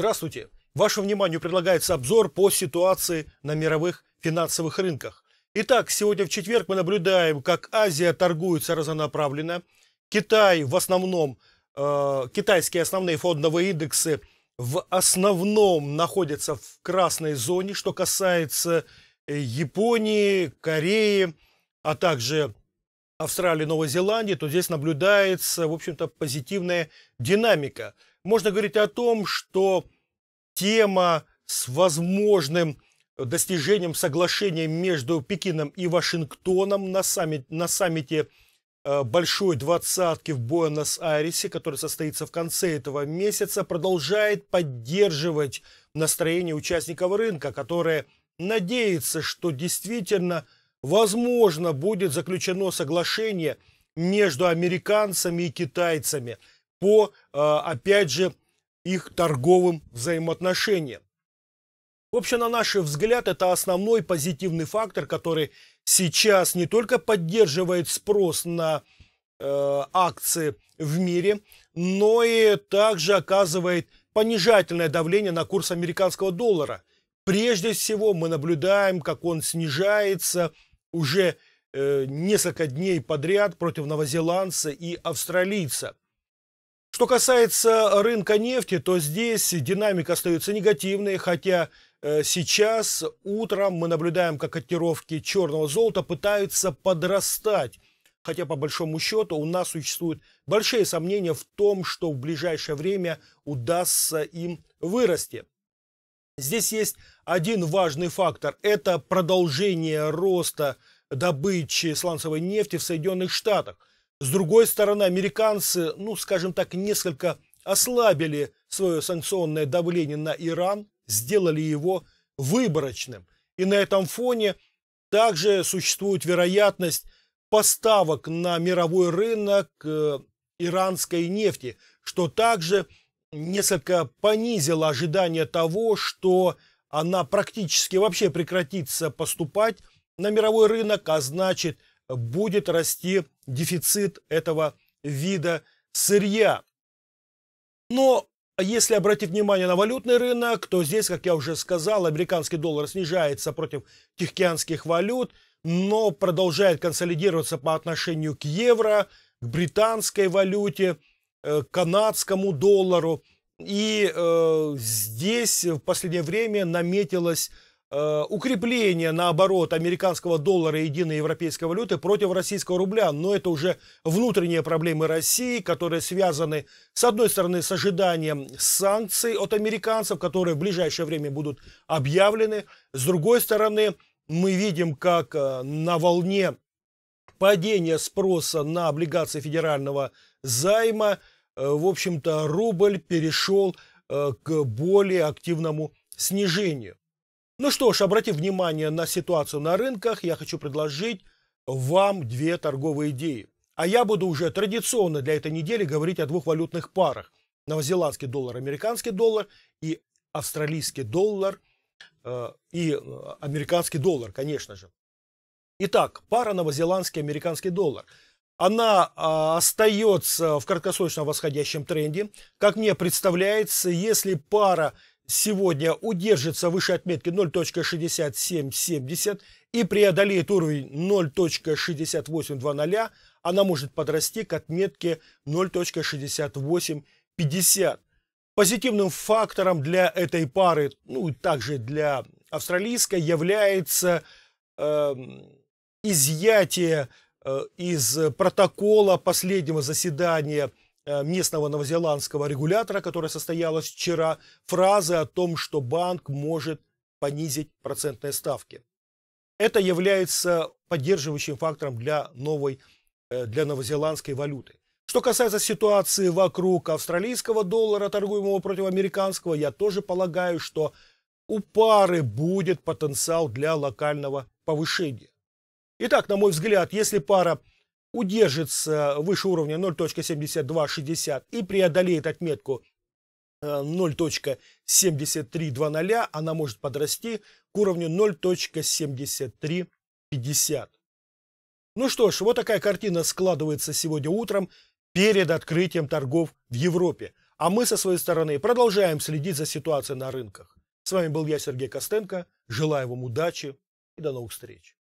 Здравствуйте! Вашему вниманию предлагается обзор по ситуации на мировых финансовых рынках. Итак, сегодня в четверг мы наблюдаем, как Азия торгуется разнонаправленно. Китай в основном, э, китайские основные фондовые индексы в основном находятся в красной зоне, что касается э, Японии, Кореи, а также Австралии, Новой Зеландии, то здесь наблюдается, в общем-то, позитивная динамика – можно говорить о том, что тема с возможным достижением соглашения между Пекином и Вашингтоном на, саммит, на саммите э, Большой двадцатки в Буэнос-Айресе, который состоится в конце этого месяца, продолжает поддерживать настроение участников рынка, которое надеется, что действительно возможно будет заключено соглашение между американцами и китайцами – по, э, опять же, их торговым взаимоотношениям. В общем, на наш взгляд, это основной позитивный фактор, который сейчас не только поддерживает спрос на э, акции в мире, но и также оказывает понижательное давление на курс американского доллара. Прежде всего, мы наблюдаем, как он снижается уже э, несколько дней подряд против новозеландца и австралийца – что касается рынка нефти, то здесь динамика остается негативной, хотя э, сейчас утром мы наблюдаем, как котировки черного золота пытаются подрастать. Хотя, по большому счету, у нас существуют большие сомнения в том, что в ближайшее время удастся им вырасти. Здесь есть один важный фактор – это продолжение роста добычи сланцевой нефти в Соединенных Штатах. С другой стороны, американцы, ну, скажем так, несколько ослабили свое санкционное давление на Иран, сделали его выборочным. И на этом фоне также существует вероятность поставок на мировой рынок э, иранской нефти, что также несколько понизило ожидание того, что она практически вообще прекратится поступать на мировой рынок, а значит – будет расти дефицит этого вида сырья. Но если обратить внимание на валютный рынок, то здесь, как я уже сказал, американский доллар снижается против тихоокеанских валют, но продолжает консолидироваться по отношению к евро, к британской валюте, э, к канадскому доллару. И э, здесь в последнее время наметилась Э, укрепление, наоборот, американского доллара и единой европейской валюты против российского рубля. Но это уже внутренние проблемы России, которые связаны, с одной стороны, с ожиданием санкций от американцев, которые в ближайшее время будут объявлены. С другой стороны, мы видим, как э, на волне падения спроса на облигации федерального займа, э, в общем-то, рубль перешел к более активному снижению. Ну что ж, обратив внимание на ситуацию на рынках, я хочу предложить вам две торговые идеи. А я буду уже традиционно для этой недели говорить о двух валютных парах. Новозеландский доллар, американский доллар и австралийский доллар э, и э, американский доллар, конечно же. Итак, пара новозеландский американский доллар. Она э, остается в краткосрочном восходящем тренде. Как мне представляется, если пара сегодня удержится выше отметки 0.6770 и преодолеет уровень 0.6820, она может подрасти к отметке 0.6850. Позитивным фактором для этой пары, ну и также для австралийской, является э, изъятие э, из протокола последнего заседания – Э, местного новозеландского регулятора, которая состоялась вчера, фразы о том, что банк может понизить процентные ставки. Это является поддерживающим фактором для новой, э, для новозеландской валюты. Что касается ситуации вокруг австралийского доллара, торгуемого против американского, я тоже полагаю, что у пары будет потенциал для локального повышения. Итак, на мой взгляд, если пара удержится выше уровня 0.7260 и преодолеет отметку 0.7320, э, она может подрасти к уровню 0.7350. Ну что ж, вот такая картина складывается сегодня утром перед открытием торгов в Европе. А мы со своей стороны продолжаем следить за ситуацией на рынках. С вами был я, Сергей Костенко. Желаю вам удачи и до новых встреч.